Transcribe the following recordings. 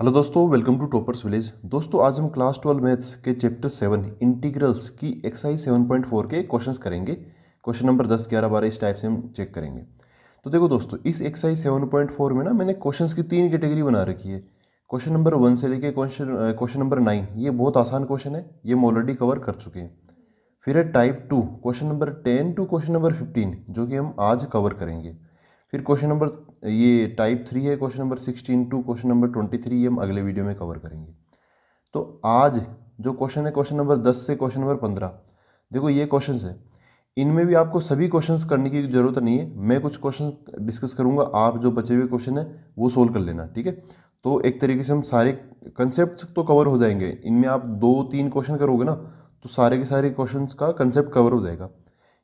hello दोस्तों welcome to toppers village दोस्तों आज हम क्लास ट्वेल्व मैथ्स के चैप्टर सेवन इंटीग्रल्स की एक्सरसाइज सेवन पॉइंट फोर के क्वेश्चंस करेंगे क्वेश्चन नंबर दस ग्यारह बारह इस टाइप से हम चेक करेंगे तो देखो दोस्तों इस एक्सरसाइज सेवन पॉइंट फोर में ना मैंने क्वेश्चंस की तीन कैटेगरी बना रखी है क्वेश्चन नंबर वन से लेके क्वेश्चन क्वेश्चन नंबर नाइन ये बहुत आसान क्वेश्चन है ये हम ऑलरेडी कवर कर चुके हैं फिर है type two question number ten to question number fifteen जो कि हम आज कवर करेंगे फिर क्वेश्चन नंबर ये टाइप थ्री है question number sixteen to question number twenty three हम अगले वीडियो में कवर करेंगे तो आज जो क्वेश्चन है क्वेश्चन नंबर दस से क्वेश्चन नंबर पंद्रह देखो ये क्वेश्चन है इनमें भी आपको सभी क्वेश्चन करने की ज़रूरत नहीं है मैं कुछ क्वेश्चन डिस्कस करूंगा आप जो बचे हुए क्वेश्चन है वो सोल्व कर लेना ठीक है तो एक तरीके से हम सारे कंसेप्ट तो कवर हो जाएंगे इनमें आप दो तीन क्वेश्चन करोगे ना तो सारे के सारे क्वेश्चन का कंसेप्ट कवर हो जाएगा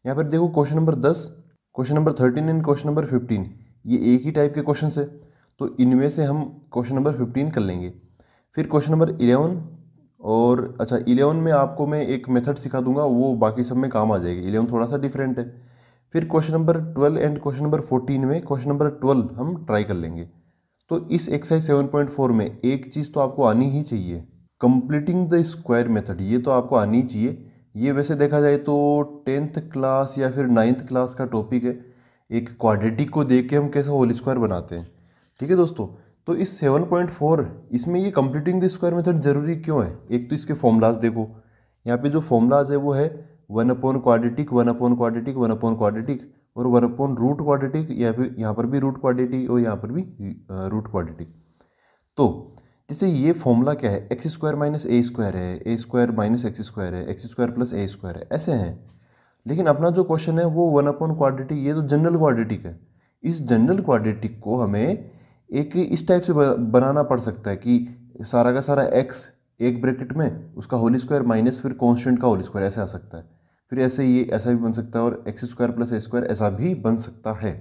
यहाँ पर देखो क्वेश्चन नंबर दस question number thirteen and question number fifteen ये एक ही टाइप के क्वेश्चन है तो इनमें से हम क्वेश्चन नंबर फिफ्टीन कर लेंगे फिर क्वेश्चन नंबर इलेवन और अच्छा इलेवन में आपको मैं एक मेथड सिखा दूंगा वो बाकी सब में काम आ जाएगी इलेवन थोड़ा सा डिफरेंट है फिर question number twelve and question number fourteen में क्वेश्चन नंबर ट्वेल्व हम ट्राई कर लेंगे तो इस एक्सरसाइज सेवन पॉइंट फोर में एक चीज़ तो आपको आनी ही चाहिए कंप्लीटिंग द स्क्वायर मेथड ये तो आपको आनी चाहिए ये वैसे देखा जाए तो टेंथ क्लास या फिर नाइन्थ क्लास का टॉपिक है एक क्वाड्रेटिक को देख के हम कैसे होल स्क्वायर बनाते हैं ठीक है दोस्तों तो इस 7.4 इसमें ये कंप्लीटिंग द स्क्वायर मेथड ज़रूरी क्यों है एक तो इसके फॉर्मूलाज देखो यहाँ पे जो फॉर्मूलाज है वो है one upon quadratic one upon quadratic one upon quadratic और वन अपॉन रूट क्वाड्रेटिक या फिर यहाँ पर भी रूट क्वाड्रेटिक और यहाँ पर भी रूट क्वाड्रेटिक तो जैसे ये फॉर्मूला क्या है x square minus a square है a square minus x square है x square plus a square है ऐसे हैं लेकिन अपना जो क्वेश्चन है वो वन अपॉन क्वाड्रेटिक ये तो जनरल क्वाड्रेटिक है इस जनरल क्वाड्रेटिक को हमें एक इस टाइप से बनाना पड़ सकता है कि सारा का सारा एक्स एक ब्रैकेट में उसका होल स्क्वायर माइनस फिर कॉन्स्टेंट का होल स्क्वायर ऐसे आ सकता है फिर ऐसे ये ऐसा भी बन सकता है और x square plus a square ऐसा भी बन सकता है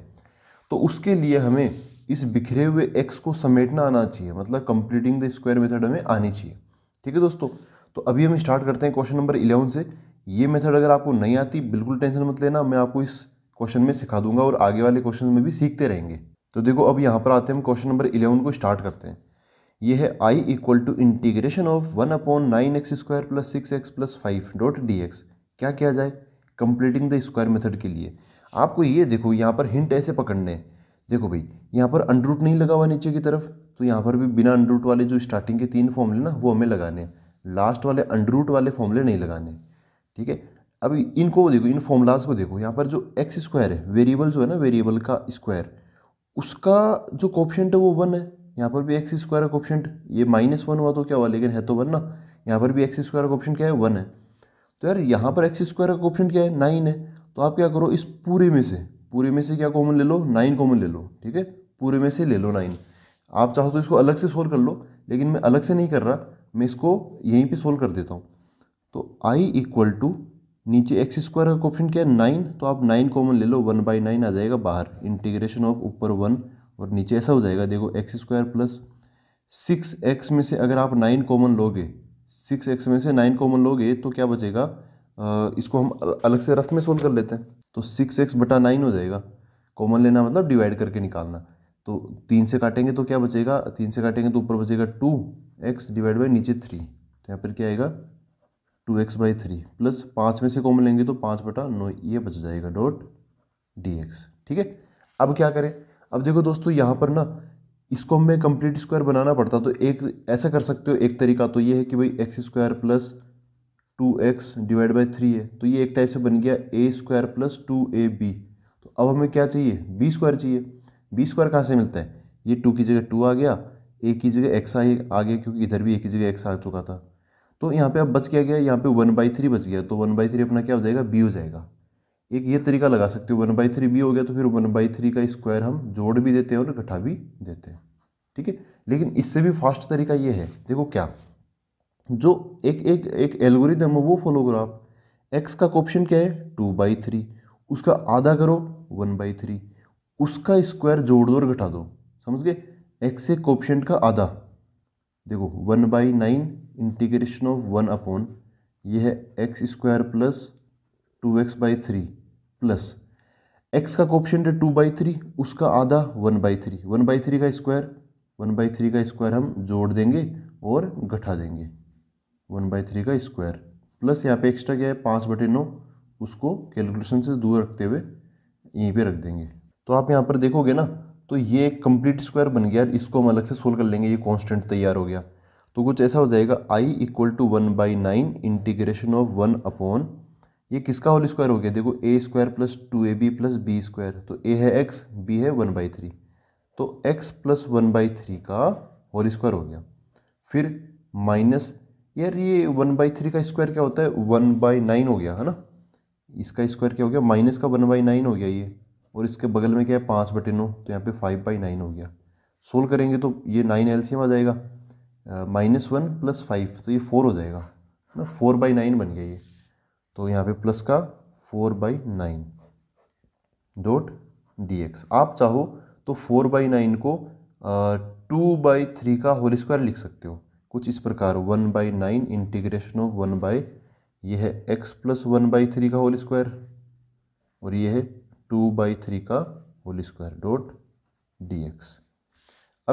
तो उसके लिए हमें इस बिखरे हुए एक्स को समेटना आना चाहिए मतलब कंप्लीटिंग द स्क्वायर मेथड हमें आनी चाहिए ठीक है दोस्तों तो अभी हम स्टार्ट करते हैं क्वेश्चन नंबर इलेवन से ये मेथड अगर आपको नहीं आती बिल्कुल टेंशन मत लेना मैं आपको इस क्वेश्चन में सिखा दूंगा और आगे वाले क्वेश्चन में भी सीखते रहेंगे तो देखो अब यहाँ पर आते हैं हम क्वेश्चन नंबर इलेवन को स्टार्ट करते हैं ये है I equal to integration of one upon nine x square plus six x plus five dot d x क्या किया जाए कंप्लीटिंग द स्क्वायर मेथड के लिए आपको ये देखो यहाँ पर हिंट ऐसे पकड़ने हैं देखो भाई यहाँ पर अंडरूट रूट नहीं लगा हुआ नीचे की तरफ तो यहाँ पर भी बिना अंडरूट रूट वाले जो स्टार्टिंग के तीन फॉर्मूले ना वो हमें लगाने हैं लास्ट वाले अंडरूट रूट वाले फॉर्मूले नहीं लगाने ठीक है अभी इनको देखो इन फॉर्मूलाज को देखो यहाँ पर जो एक्स स्क्वायर है वेरिएबल जो है ना वेरिएबल का स्क्वायर उसका जो कॉप्शेंट है वो वन है यहाँ पर भी एक्स स्क्वायर का कोप्शेंट ये माइनस वन हुआ तो क्या हुआ लेकिन है तो वन ना यहाँ पर भी एक्स स्क्वायर का ऑप्शन क्या है वन है तो यार यहाँ पर एक्स स्क्वायर का ऑप्शन क्या है नाइन है तो आप क्या करो इस पूरे में से पूरे में से क्या कॉमन ले लो नाइन कॉमन ले लो ठीक है पूरे में से ले लो नाइन आप चाहो तो इसको अलग से सोल्व कर लो लेकिन मैं अलग से नहीं कर रहा मैं इसको यहीं पे सोल्व कर देता हूँ तो आई इक्वल टू नीचे एक्स स्क्वायर का ऑप्शन क्या है नाइन तो आप नाइन कॉमन ले लो वन बाई नाइन आ जाएगा बाहर इंटीग्रेशन ऑफ ऊपर वन और नीचे ऐसा हो जाएगा देखो x square plus six x में से अगर आप नाइन कॉमन लोगे सिक्स एक्स में से नाइन कॉमन लोगे तो क्या बचेगा इसको हम अलग से रफ में सोल्व कर लेते हैं तो सिक्स एक्स बटा नाइन हो जाएगा कॉमन लेना मतलब डिवाइड करके निकालना तो तीन से काटेंगे तो क्या बचेगा तीन से काटेंगे तो ऊपर बचेगा टू एक्स डिवाइड बाई नीचे थ्री तो यहाँ पर क्या आएगा two x by three plus पाँच में से कॉमन लेंगे तो पाँच बटा नौ ये बच जाएगा डॉट डी एक्स ठीक है अब क्या करें अब देखो दोस्तों यहाँ पर ना इसको हमें कंप्लीट स्क्वायर बनाना पड़ता तो एक ऐसा कर सकते हो एक तरीका तो ये है कि भाई x square plus two x divide by three है तो ये एक टाइप से बन गया a square plus two a b तो अब हमें क्या चाहिए बी स्क्वायर चाहिए बी स्क्वायर कहाँ से मिलता है ये टू की जगह टू आ गया ए की जगह एक्स आ आ गया क्योंकि इधर भी ए की जगह एक्स आ चुका था तो यहाँ पे अब बच क्या गया यहाँ पे वन बाई थ्री बच गया तो वन बाई थ्री अपना क्या हो जाएगा बी हो जाएगा एक ये तरीका लगा सकते हो वन बाई थ्री बी हो गया तो फिर वन बाई थ्री का स्क्वायर हम जोड़ भी देते हैं और इकट्ठा भी देते हैं ठीक है लेकिन इससे भी फास्ट तरीका ये है देखो क्या जो एक एक एक एल्गोरिदम है वो फॉलो करो आप एक्स का कॉप्शन क्या है टू बाई थ्री उसका आधा करो वन बाई थ्री उसका स्क्वायर जोड़ दो और घटा दो समझ गए एक्स एक ऑप्शन का आधा देखो one by nine integration of one upon ये है x square plus two x by three plus x का कॉप्शन है टू बाई थ्री उसका आधा one by three one by three का स्क्वायर वन बाई थ्री का स्क्वायर हम जोड़ देंगे और घटा देंगे वन बाई थ्री का स्क्वायर प्लस यहाँ पे एक्स्ट्रा क्या है पाँच बटे नौ उसको कैलकुलेशन से दूर रखते हुए यहीं पे रख देंगे तो आप यहाँ पर देखोगे ना तो ये एक कम्प्लीट स्क्वायर बन गया इसको हम अलग से सोल्व कर लेंगे ये कॉन्स्टेंट तैयार हो गया तो कुछ ऐसा हो जाएगा I equal to one by nine integration of one upon ये किसका होल स्क्वायर हो गया देखो a square plus two a b plus b square तो ए है एक्स बी है वन बाई थ्री तो x plus one by three का होल स्क्वायर हो गया फिर माइनस यार ये वन बाई थ्री का स्क्वायर क्या होता है वन बाई नाइन हो गया है ना इसका स्क्वायर क्या हो गया माइनस का वन बाई नाइन हो गया ये और इसके बगल में क्या है पाँच बटे नौ तो यहाँ पे फाइव बाई नाइन हो गया सोल्व करेंगे तो ये नाइन एलसीएम आ जाएगा माइनस वन प्लस फाइव तो ये फोर हो जाएगा है ना फोर बाई नाइन बन गया ये तो यहाँ पे प्लस का four by nine dot d x आप चाहो तो फोर बाई नाइन को टू बाई थ्री का होल स्क्वायर लिख सकते हो कुछ इस प्रकार one by nine integration of one by यह है x plus one by three का होल स्क्वायर और यह है टू बाई थ्री का whole square dot d x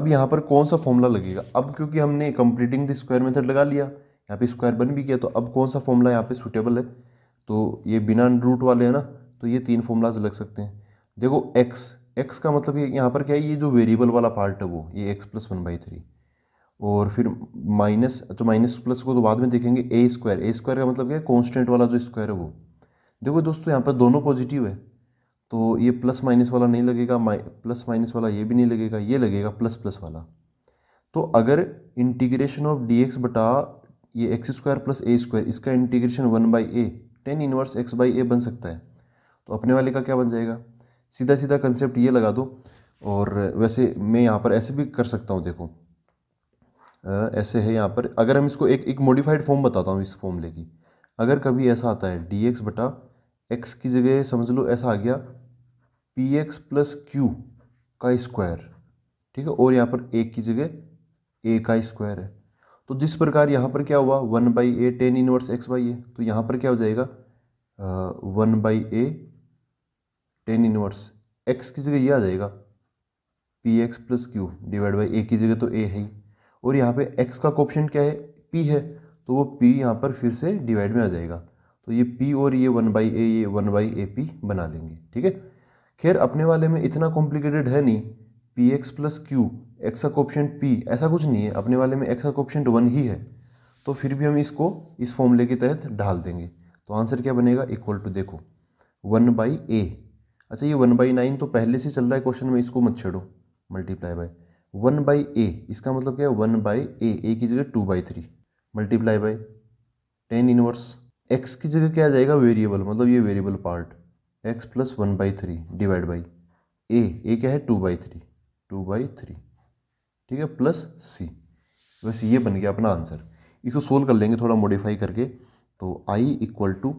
अब यहाँ पर कौन सा फॉर्मूला लगेगा अब क्योंकि हमने कंप्लीटिंग द स्क्वायर मेथड लगा लिया यहाँ पे स्क्वायर बन भी गया तो अब कौन सा फॉर्मूला यहाँ पे सूटेबल है तो ये बिना रूट वाले हैं ना तो ये तीन फॉर्मूलाज लग सकते हैं देखो एक्स एक्स का मतलब ये यहाँ पर क्या है ये जो वेरिएबल वाला पार्ट है वो ये x plus one by three और फिर माइनस अच्छा माइनस प्लस को तो बाद में देखेंगे ए स्क्वायर ए स्क्वायर का मतलब क्या है कॉन्स्टेंट वाला जो स्क्वायर है वो देखो दोस्तों यहाँ पर दोनों पॉजिटिव है तो ये प्लस माइनस वाला नहीं लगेगा माइ प्लस माइनस वाला ये भी नहीं लगेगा ये लगेगा प्लस प्लस वाला तो अगर इंटीग्रेशन ऑफ डी एक्स बटा ये x square plus a square इसका integration one by a ten inverse x by a बन सकता है तो अपने वाले का क्या बन जाएगा सीधा सीधा कंसेप्ट ये लगा दो और वैसे मैं यहाँ पर ऐसे भी कर सकता हूँ देखो ऐसे है यहाँ पर अगर हम इसको एक एक मॉडिफाइड फॉर्म बताता हूँ इस फॉर्मूले की अगर कभी ऐसा आता है डी एक्स बटा एक्स की जगह समझ लो ऐसा आ गया पी एक्स प्लस क्यू का स्क्वायर ठीक है और यहाँ पर एक की जगह ए का स्क्वायर है तो जिस प्रकार यहाँ पर क्या हुआ one by a ten inverse x by a तो यहाँ पर क्या हो जाएगा one by a ten inverse x की जगह यह आ जाएगा p x plus q divide by a की जगह तो ए है ही और यहाँ पे x का कॉप्शन क्या है p है तो वो p यहाँ पर फिर से डिवाइड में आ जाएगा तो ये p और ये वन बाई ए ये वन बाई ए पी बना लेंगे ठीक है खैर अपने वाले में इतना कॉम्प्लिकेटेड है नहीं p x plus q x का कॉप्शन पी ऐसा कुछ नहीं है अपने वाले में एक्स का ऑप्शन वन ही है तो फिर भी हम इसको इस फॉर्मूले के तहत ढाल देंगे तो आंसर क्या बनेगा इक्वल टू देखो वन बाई ए अच्छा ये वन बाई नाइन तो पहले से चल रहा है क्वेश्चन में इसको मत छेड़ो multiply by one by a इसका मतलब क्या है वन बाई ए ए की जगह two by three multiply by ten inverse x की जगह क्या आ जाएगा वेरिएबल मतलब ये variable part x plus one by three divide by a a क्या है two by three two by three ठीक है प्लस सी वैसे ये बन गया अपना आंसर इसको सोल्व कर लेंगे थोड़ा मॉडिफाई करके तो आई इक्वल टू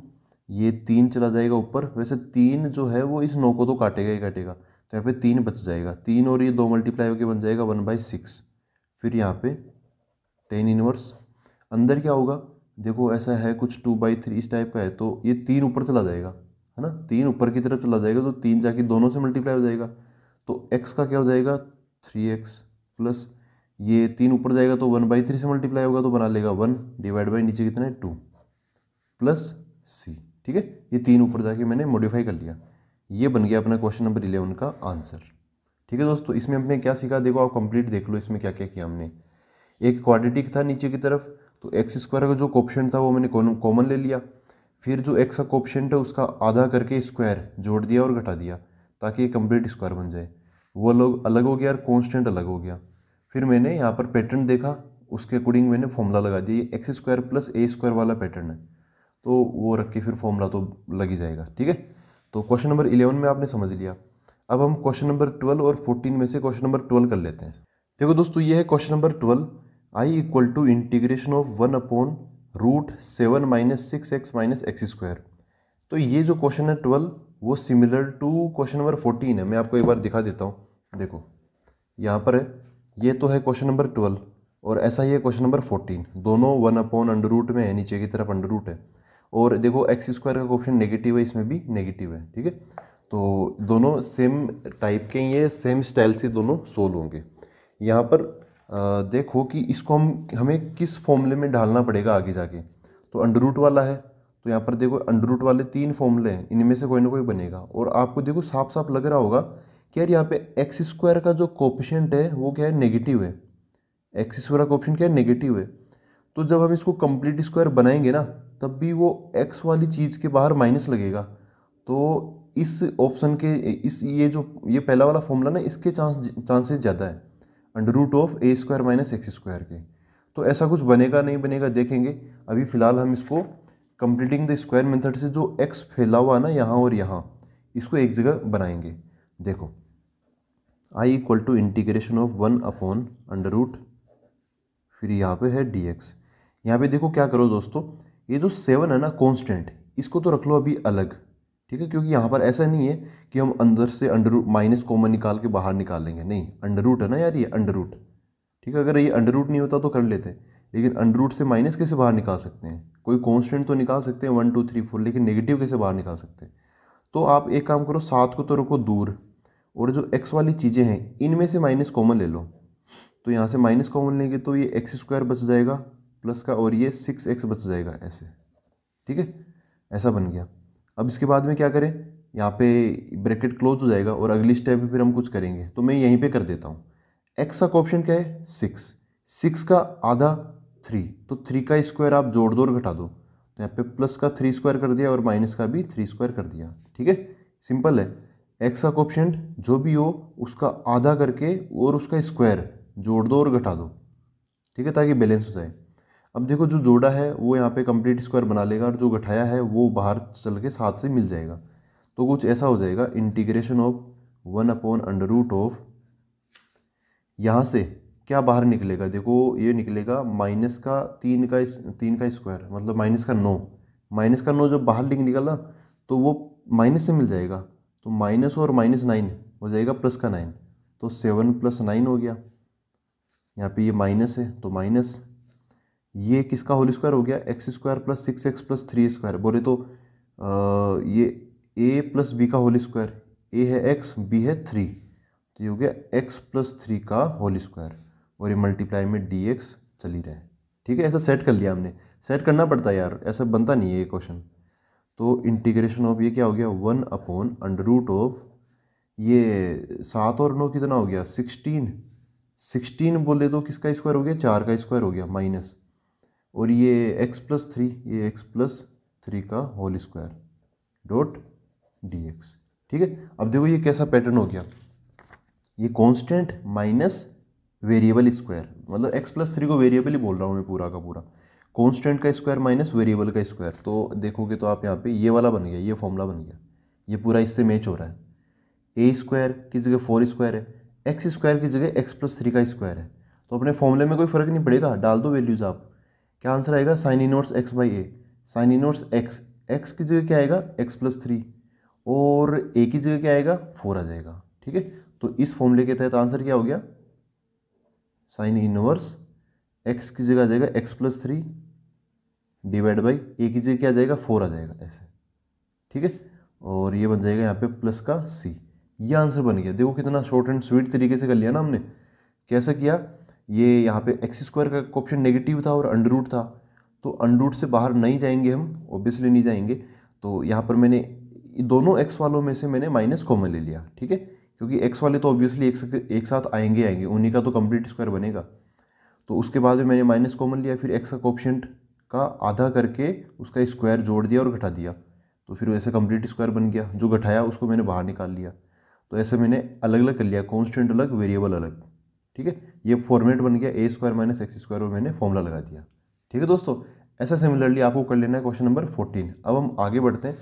ये तीन चला जाएगा ऊपर वैसे तीन जो है वो इस नौ को तो काटेगा ही काटेगा तो यहाँ पे तीन बच जाएगा तीन और ये दो मल्टीप्लाई होकर बन जाएगा वन बाई सिक्स फिर यहाँ पे टेन इनवर्स अंदर क्या होगा देखो ऐसा है कुछ टू बाई थ्री इस टाइप का है तो ये तीन ऊपर चला जाएगा है ना तीन ऊपर की तरफ चला जाएगा तो तीन जाके दोनों से मल्टीप्लाई हो जाएगा तो एक्स का क्या हो जाएगा थ्री एक्स प्लस ये तीन ऊपर जाएगा तो वन बाई थ्री से मल्टीप्लाई होगा तो बना लेगा वन डिवाइड बाई नीचे कितना है टू प्लस सी ठीक है ये तीन ऊपर जाके मैंने मॉडिफाई कर लिया ये बन गया अपना क्वेश्चन नंबर इलेवन का आंसर ठीक है दोस्तों इसमें हमने क्या सीखा देखो आप कंप्लीट देख लो इसमें क्या क्या किया हमने एक क्वाड्रेटिक था नीचे की तरफ तो एक्स स्क्वायर का जो कॉप्शन था वो मैंने कॉमन ले लिया फिर जो एक्स का कॉप्शन था उसका आधा करके स्क्वायर जोड़ दिया और घटा दिया ताकि ये कंप्लीट स्क्वायर बन जाए वो लोग अलग हो गया और कॉन्स्टेंट अलग हो गया फिर मैंने यहाँ पर पैटर्न देखा उसके अकॉर्डिंग मैंने फॉर्मूला लगा दिया ये x square plus a square वाला पैटर्न है तो वो रख के फिर फॉर्मूला तो लग ही जाएगा ठीक है तो क्वेश्चन नंबर इलेवन में आपने समझ लिया अब हम क्वेश्चन नंबर ट्वेल्व और फोर्टीन में से क्वेश्चन नंबर ट्वेल्व कर लेते हैं देखो दोस्तों ये है question number twelve I equal to integration of one upon root seven minus six x minus x square तो ये जो क्वेश्चन है ट्वेल्व वो similar to question number fourteen है मैं आपको एक बार दिखा देता हूँ देखो यहाँ पर है ये तो है क्वेश्चन नंबर ट्वेल्व और ऐसा ही है क्वेश्चन नंबर फोर्टीन दोनों वन अपॉन अंडर रूट में है नीचे की तरफ अंडर रूट है और देखो एक्स स्क्वायर का क्वेश्चन नेगेटिव है इसमें भी नेगेटिव है ठीक है तो दोनों सेम टाइप के ही है सेम स्टाइल से दोनों सोल्व होंगे यहाँ पर देखो कि इसको हम हमें किस फॉर्मूले में ढालना पड़ेगा आगे जाके तो अंडर रूट वाला है तो यहाँ पर देखो अंडर रूट वाले तीन फॉर्मूले हैं इनमें से कोई ना कोई बनेगा और आपको देखो साफ साफ लग रहा होगा कि यार यहाँ पे एक्स स्क्वायर का जो कोपिशेंट है वो क्या है नेगेटिव है एक्स स्क्वायर का ऑप्शन क्या है नेगेटिव है तो जब हम इसको कंप्लीट स्क्वायर बनाएंगे ना तब भी वो एक्स वाली चीज़ के बाहर माइनस लगेगा तो इस ऑप्शन के इस ये जो ये पहला वाला फॉर्मूला ना इसके चांस चांसेस ज़्यादा है under root of a square minus x square के तो ऐसा कुछ बनेगा नहीं बनेगा देखेंगे अभी फ़िलहाल हम इसको कंप्लीटिंग द स्क्वायर मेथड से जो एक्स फैला हुआ ना यहाँ और यहाँ इसको एक जगह बनाएंगे देखो I equal to integration of one upon under root फिर यहाँ पे है डी एक्स यहाँ पे देखो क्या करो दोस्तों ये जो सेवन है ना कॉन्स्टेंट इसको तो रख लो अभी अलग ठीक है क्योंकि यहाँ पर ऐसा नहीं है कि हम अंदर से अंडर माइनस कॉमन निकाल के बाहर निकाल लेंगे नहीं अंडर रूट है ना यार ये अंडर रूट ठीक है अगर ये अंडर रूट नहीं होता तो कर लेते लेकिन अंडर रूट से माइनस कैसे बाहर निकाल सकते हैं कोई कॉन्स्टेंट तो निकाल सकते हैं वन टू थ्री फोर लेकिन नेगेटिव कैसे बाहर निकाल सकते हैं तो आप एक काम करो सात को तो रखो दूर और जो एक्स वाली चीज़ें हैं इनमें से माइनस कॉमन ले लो तो यहाँ से माइनस कॉमन लेंगे तो ये एक्स स्क्वायर बच जाएगा प्लस का और ये सिक्स एक्स बच जाएगा ऐसे ठीक है ऐसा बन गया अब इसके बाद में क्या करें यहाँ पे ब्रैकेट क्लोज हो जाएगा और अगली स्टेप फिर हम कुछ करेंगे तो मैं यहीं पे कर देता हूँ एक्स का ऑप्शन क्या है सिक्स सिक्स का आधा थ्री तो थ्री का स्क्वायर आप जोड़ दो और घटा दो तो यहाँ पे प्लस का थ्री स्क्वायर कर दिया और माइनस का भी थ्री स्क्वायर कर दिया ठीक है सिंपल है एक्स का ऑप्शन जो भी हो उसका आधा करके और उसका स्क्वायर जोड़ दो और घटा दो ठीक है ताकि बैलेंस हो जाए अब देखो जो जोड़ा है वो यहाँ पे कंप्लीट स्क्वायर बना लेगा और जो गठाया है वो बाहर चल के साथ से मिल जाएगा तो कुछ ऐसा हो जाएगा integration of one upon under root of यहाँ से क्या बाहर निकलेगा देखो ये निकलेगा माइनस का तीन का तीन का स्क्वायर मतलब माइनस का नौ माइनस का नौ जब बाहर लिख निकला तो वो माइनस से मिल जाएगा तो माइनस और माइनस नाइन हो जाएगा प्लस का नाइन तो सेवन प्लस नाइन हो गया यहाँ पे ये माइनस है तो माइनस ये किसका होल स्क्वायर हो गया x square plus six x plus three square बोले तो आ, ये ए प्लस बी का होल स्क्वायर ए है एक्स बी है थ्री तो ये हो गया एक्स प्लस थ्री का होल स्क्वायर और ये मल्टीप्लाई में डी एक्स चली रहे रहा है ठीक है ऐसा सेट कर लिया हमने सेट करना पड़ता है यार ऐसा बनता नहीं है ये क्वेश्चन तो इंटीग्रेशन ऑफ ये क्या हो गया one upon under root of ये सात और नौ कितना हो गया सिक्सटीन सिक्सटीन बोले तो किसका स्क्वायर हो गया चार का स्क्वायर हो गया माइनस और ये x प्लस थ्री ये x प्लस थ्री का whole square dot d x ठीक है अब देखो ये कैसा पैटर्न हो गया ये कांस्टेंट माइनस वेरिएबल स्क्वायर मतलब x प्लस थ्री को वेरिएबल ही बोल रहा हूँ मैं पूरा का पूरा कांस्टेंट का स्क्वायर माइनस वेरिएबल का स्क्वायर तो देखोगे तो आप यहाँ पे ये वाला बन गया ये फॉर्मूला बन गया ये पूरा इससे मैच हो रहा है ए स्क्वायर की जगह फोर स्क्वायर है एक्स स्क्वायर की जगह एक्स प्लस थ्री का स्क्वायर है तो अपने फॉर्मूले में कोई फ़र्क नहीं पड़ेगा डाल दो वैल्यूज़ आप क्या आंसर आएगा sine inverse x by a sine inverse x x की जगह क्या आएगा एक्स प्लस थ्री और ए की जगह क्या आएगा फोर आ जाएगा ठीक है तो इस फॉर्मूले के तहत आंसर क्या हो गया साइन इनवर्स एक्स की जगह आ जाएगा x plus three divide by a की जगह क्या आ जाएगा फोर आ जाएगा ऐसे ठीक है और ये बन जाएगा यहाँ पे प्लस का सी ये आंसर बन गया देखो कितना शॉर्ट एंड स्वीट तरीके से कर लिया ना हमने कैसा किया ये यहाँ पे एक्स स्क्वायर का ऑप्शन नेगेटिव था और अंडर रूट था तो अंडर रूट से बाहर नहीं जाएंगे हम ओबियसली नहीं जाएंगे तो यहाँ पर मैंने दोनों एक्स वालों में से मैंने माइनस कॉमन ले लिया ठीक है क्योंकि एक्स वाले तो ऑब्वियसली एक, एक साथ आएंगे आएंगे उन्हीं का तो कम्प्लीट स्क्वायर बनेगा तो उसके बाद में मैंने माइनस कॉमन लिया फिर एक्स का ऑप्शन का आधा करके उसका स्क्वायर जोड़ दिया और घटा दिया तो फिर वैसे कम्प्लीट स्क्वायर बन गया जो घटाया उसको मैंने बाहर निकाल लिया तो ऐसे मैंने अलग अलग कर लिया कॉन्स्टेंट अलग वेरिएबल अलग ठीक है ये फॉर्मेट बन गया a square minus x square और मैंने फॉर्मूला लगा दिया ठीक है दोस्तों ऐसा सिमिलरली आपको कर लेना है क्वेश्चन नंबर फोर्टीन अब हम आगे बढ़ते हैं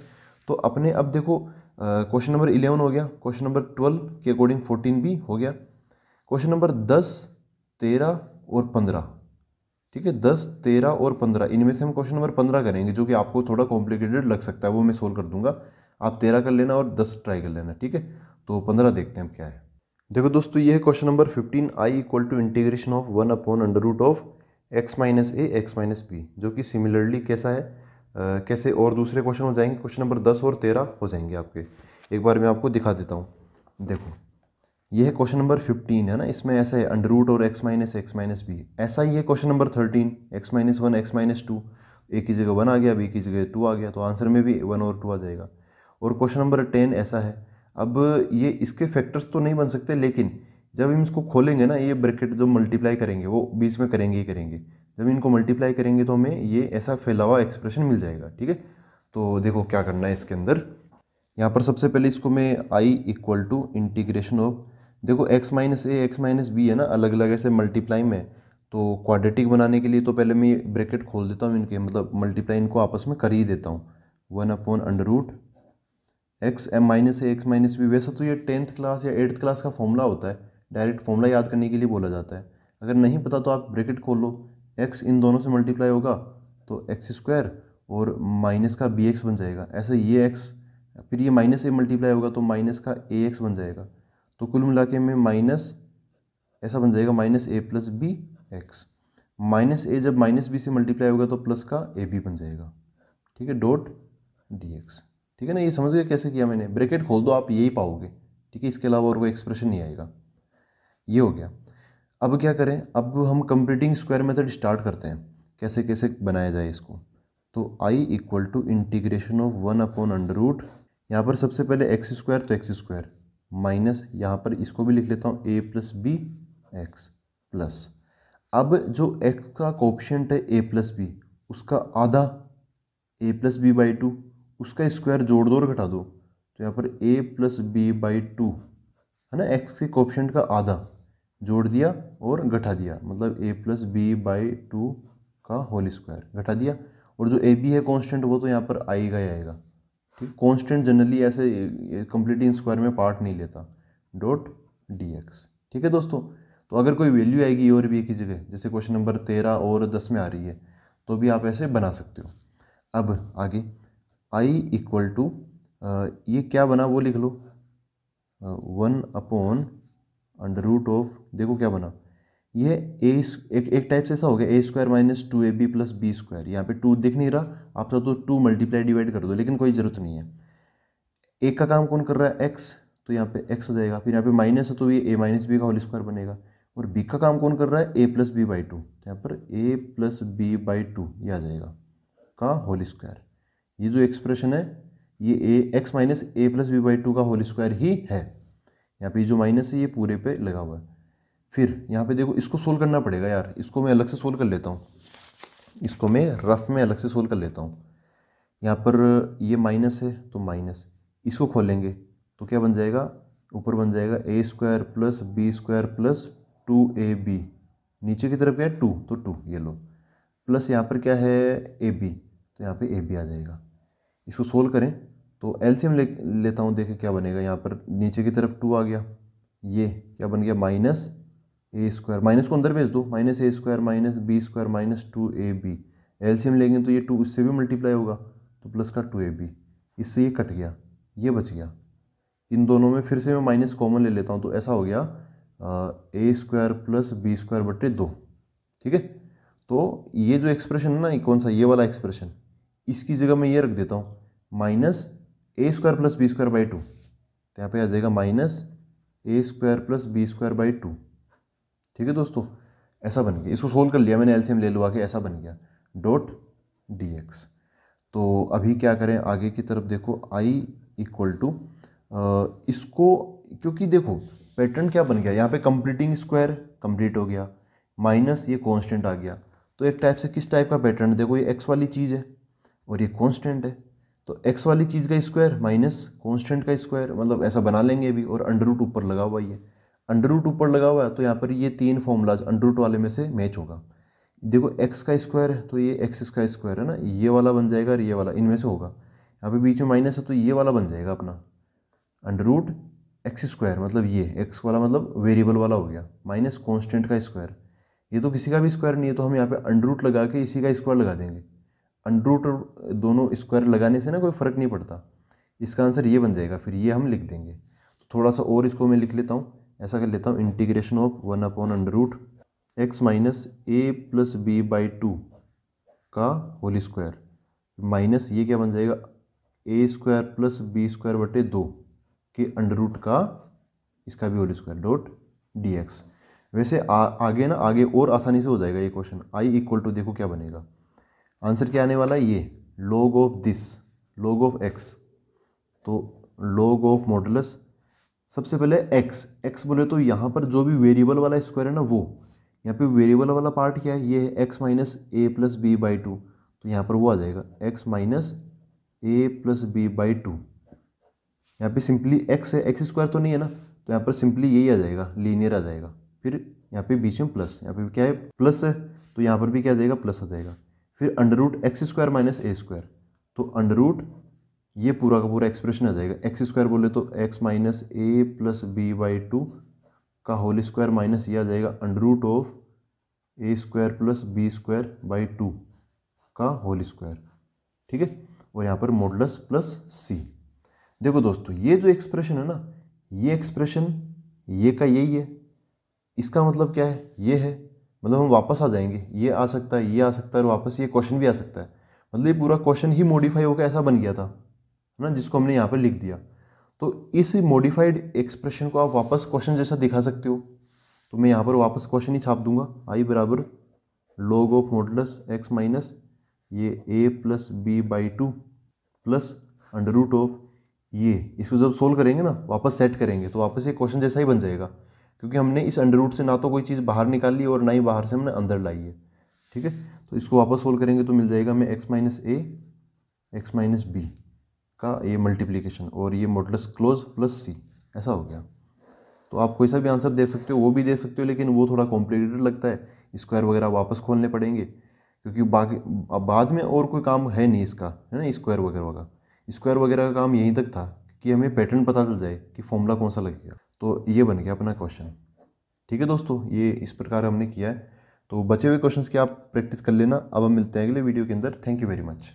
तो अपने अब देखो क्वेश्चन नंबर इलेवन हो गया क्वेश्चन नंबर ट्वेल्व के अकॉर्डिंग फोर्टीन भी हो गया क्वेश्चन नंबर दस तेरह और पंद्रह ठीक है दस तेरह और पंद्रह इनमें से हम क्वेश्चन नंबर पंद्रह करेंगे जो कि आपको थोड़ा कॉम्प्लिकेटेड लग सकता है वो मैं सोल्व कर दूंगा आप तेरह कर लेना और दस ट्राई कर लेना ठीक है तो पंद्रह देखते हैं हम क्या है देखो दोस्तों ये है question number fifteen I equal to integration of one upon under root of x minus a x minus b जो कि सिमिलरली कैसा है आ, कैसे और दूसरे क्वेश्चन हो जाएंगे क्वेश्चन नंबर दस और तेरह हो जाएंगे आपके एक बार मैं आपको दिखा देता हूँ देखो ये है क्वेश्चन नंबर फिफ्टीन है ना इसमें ऐसा है अंडर रूट और x minus x minus b ऐसा ही है question number thirteen x minus one x minus two एक की जगह वन आ गया बी की जगह टू आ गया तो आंसर में भी वन और टू आ जाएगा और क्वेश्चन नंबर टेन ऐसा है अब ये इसके फैक्टर्स तो नहीं बन सकते लेकिन जब हम इसको खोलेंगे ना ये ब्रैकेट जो मल्टीप्लाई करेंगे वो बीच में करेंगे ही करेंगे जब इनको मल्टीप्लाई करेंगे तो हमें ये ऐसा फैलावा एक्सप्रेशन मिल जाएगा ठीक है तो देखो क्या करना है इसके अंदर यहाँ पर सबसे पहले इसको मैं I equal to integration of देखो x minus a x minus b है ना अलग अलग ऐसे मल्टीप्लाई में तो क्वाड्रेटिक बनाने के लिए तो पहले मैं ब्रैकेट खोल देता हूँ इनके मतलब मल्टीप्लाई इनको आपस में कर ही देता हूँ one upon under root x m minus है एक्स माइनस बी वैसे तो ये टेंथ क्लास या एट्थ क्लास का फॉर्मूला होता है डायरेक्ट फॉर्मूला याद करने के लिए बोला जाता है अगर नहीं पता तो आप ब्रैकेट खोल लो एक्स इन दोनों से मल्टीप्लाई होगा तो एक्स स्क्वायर और माइनस का बी एक्स बन जाएगा ऐसा ये एक्स फिर ये माइनस ए मल्टीप्लाई होगा तो माइनस का ए एक्स बन जाएगा तो कुल मिला के में माइनस ऐसा बन जाएगा minus a plus b x minus a जब माइनस बी से मल्टीप्लाई होगा तो प्लस का ए बी बन जाएगा ठीक है डॉट डी एक्स ठीक है ना ये समझ गए कैसे किया मैंने ब्रैकेट खोल दो आप यही पाओगे ठीक है इसके अलावा और कोई एक्सप्रेशन नहीं आएगा ये हो गया अब क्या करें अब हम कंप्लीटिंग स्क्वायर मेथड स्टार्ट करते हैं कैसे कैसे बनाया जाए इसको तो I equal to integration of one upon under root यहाँ पर सबसे पहले एक्स स्क्वायर तो एक्स स्क्वायर माइनस यहाँ पर इसको भी लिख लेता हूँ a plus b x plus अब जो एक्स का कोप्शेंट है ए प्लस बी उसका आधा a plus b by two उसका स्क्वायर जोड़ दो और घटा दो तो यहाँ पर a plus b by two है ना एक्स के कॉप्शन का आधा जोड़ दिया और घटा दिया मतलब a plus b by two का होल स्क्वायर घटा दिया और जो ए बी है कांस्टेंट वो तो यहाँ पर आएगा ही आएगा ठीक कांस्टेंट जनरली ऐसे कंप्लीटली इन स्क्वायर में पार्ट नहीं लेता डॉट डी एक्स ठीक है दोस्तों तो अगर कोई वैल्यू आएगी और भी किसी जगह जैसे क्वेश्चन नंबर तेरह और दस में आ रही है तो भी आप ऐसे बना सकते हो अब आगे आई इक्वल टू ये क्या बना वो लिख लो one upon under root of देखो क्या बना ये ए एक एक टाइप से ऐसा हो गया a square minus two a b plus b square यहाँ पे टू दिख नहीं रहा आप चाहो तो टू मल्टीप्लाई डिवाइड कर दो लेकिन कोई ज़रूरत नहीं है एक का काम कौन कर रहा है एक्स तो यहाँ पे एक्स हो जाएगा फिर यहाँ पे माइनस है तो ये ए माइनस बी का होल स्क्वायर बनेगा और बी का काम कौन कर रहा है a plus b by two यहाँ पर a plus b by two ये आ जाएगा का होल स्क्वायर ये जो एक्सप्रेशन है ये a x minus a plus b by two का होल स्क्वायर ही है यहाँ पे जो माइनस है ये पूरे पे लगा हुआ है फिर यहाँ पे देखो इसको सोल्व करना पड़ेगा यार इसको मैं अलग से सोल्व कर लेता हूँ इसको मैं रफ में अलग से सोल्व कर लेता हूँ यहाँ पर ये माइनस है तो माइनस इसको खोलेंगे तो क्या बन जाएगा ऊपर बन जाएगा a square plus b square plus two a b नीचे की तरफ क्या है टू तो टू ये लो प्लस यहाँ पर क्या है ए बी तो यहाँ पे ए बी आ जाएगा इसको सोल्व करें तो एल्सियम ले लेता हूँ देखें क्या बनेगा यहाँ पर नीचे की तरफ टू आ गया ये क्या बन गया माइनस ए स्क्वायर माइनस को अंदर भेज दो minus a square minus b square minus two a b LCM लेंगे तो ये टू इससे भी मल्टीप्लाई होगा तो प्लस का टू ए बी इससे ये कट गया ये बच गया इन दोनों में फिर से मैं माइनस कॉमन ले लेता हूँ तो ऐसा हो गया a square plus b square बटे दो ठीक है तो ये जो एक्सप्रेशन है ना कौन सा ये वाला एक्सप्रेशन इसकी जगह मैं ये रख देता हूँ minus a square plus b square by two तो यहाँ पे आ जाएगा minus a square plus b square by two ठीक है दोस्तों ऐसा बन गया इसको सोल्व कर लिया मैंने एलसीएम ले लो के ऐसा बन गया डॉट डी एक्स तो अभी क्या करें आगे की तरफ देखो आई इक्वल टू इसको क्योंकि देखो पैटर्न क्या बन गया यहाँ पे कंप्लीटिंग स्क्वायर कंप्लीट हो गया माइनस ये कांस्टेंट आ गया तो एक टाइप से किस टाइप का पैटर्न देखो ये एक्स वाली चीज़ है और ये कांस्टेंट है तो एक्स वाली चीज़ का स्क्वायर माइनस कॉन्स्टेंट का स्क्वायर मतलब ऐसा बना लेंगे अभी और अंडर रूट ऊपर लगा हुआ ये अंडर रूट ऊपर लगा हुआ है तो यहाँ पर ये तीन फॉर्मूलाज अंडर रूट वाले में से मैच होगा देखो एक्स का स्क्वायर तो ये एक्स का स्क्वायर है ना ये वाला बन जाएगा और ये वाला इनमें से होगा यहाँ पे बीच में माइनस है तो ये वाला बन जाएगा अपना अंडर रूट एक्स स्क्वायर मतलब ये एक्स वाला मतलब वेरिएबल वाला हो गया माइनस कॉन्स्टेंट का स्क्वायर ये तो किसी का भी स्क्वायर नहीं है तो हम यहाँ पे अंडर रूट लगा के इसी का स्क्वायर लगा देंगे अंडर रूट और दोनों स्क्वायर लगाने से ना कोई फ़र्क नहीं पड़ता इसका आंसर ये बन जाएगा फिर ये हम लिख देंगे थोड़ा सा और इसको मैं लिख लेता हूँ ऐसा कर लेता हूँ integration of one upon under root x minus a plus b by two का होल स्क्वायर माइनस ये क्या बन जाएगा a square plus b square बटे दो के अंडर रूट का इसका भी whole square dot d x वैसे आ, आगे ना आगे और आसानी से हो जाएगा ये क्वेश्चन आई इक्वल टू देखो क्या बनेगा आंसर क्या आने वाला है ये log of this log of x तो लोग ऑफ मॉडुलस सबसे पहले एक्स एक्स बोले तो यहाँ पर जो भी वेरिएबल वाला स्क्वायर है ना वो यहाँ पे वेरिएबल वाला पार्ट क्या है ये है x minus a plus b by two तो यहाँ पर वो आ जाएगा x minus a plus b by two यहाँ पर सिंपली एक्स है एक्स स्क्वायर तो नहीं है ना तो यहाँ पर सिंपली यही आ जाएगा लीनियर आ जाएगा फिर यहाँ पे बीच में प्लस यहाँ पे क्या है प्लस है तो यहाँ पर भी क्या आ जाएगा प्लस आ जाएगा फिर under root x square minus a square तो अंडर रूट ये पूरा का पूरा एक्सप्रेशन आ जाएगा एक्स स्क्वायर बोले तो x minus a plus b by two का होल स्क्वायर माइनस ये आ जाएगा under root of a square plus b square by two का होल स्क्वायर ठीक है और यहाँ पर मोडलस प्लस सी देखो दोस्तों ये जो एक्सप्रेशन है ना ये एक्सप्रेशन ये का यही है इसका मतलब क्या है ये है मतलब हम वापस आ जाएंगे ये आ सकता है ये आ सकता है और वापस ये क्वेश्चन भी आ सकता है मतलब ये पूरा क्वेश्चन ही मॉडिफाई होकर ऐसा बन गया था है ना जिसको हमने यहाँ पर लिख दिया तो इस मॉडिफाइड एक्सप्रेशन को आप वापस क्वेश्चन जैसा दिखा सकते हो तो मैं यहाँ पर वापस क्वेश्चन ही छाप दूंगा आई बराबर log of modulus x minus ये a plus b by two plus under root of ये इसको जब सोल्व करेंगे ना वापस सेट करेंगे तो वापस ये क्वेश्चन जैसा ही बन जाएगा क्योंकि हमने इस अंडर रूट से ना तो कोई चीज़ बाहर निकाल ली और ना ही बाहर से हमने अंदर लाई है ठीक है तो इसको वापस सोल्व करेंगे तो मिल जाएगा हमें x minus a x minus b का ये मल्टीप्लीकेशन और ये मोडलस क्लोज प्लस सी ऐसा हो गया तो आप कोई सा भी आंसर दे सकते हो वो भी दे सकते हो लेकिन वो थोड़ा कॉम्प्लिकेटेड लगता है स्क्वायर वगैरह वापस खोलने पड़ेंगे क्योंकि बाकी बाद में और कोई काम है नहीं इसका है ना स्क्वायर वगैरह का स्क्वायर वगैरह का काम यहीं तक था कि हमें पैटर्न पता चल जाए कि फॉर्मूला कौन सा लगेगा तो ये बन गया अपना क्वेश्चन ठीक है दोस्तों ये इस प्रकार हमने किया है तो बचे हुए क्वेश्चंस की आप प्रैक्टिस कर लेना अब हम मिलते हैं अगले वीडियो के अंदर थैंक यू वेरी मच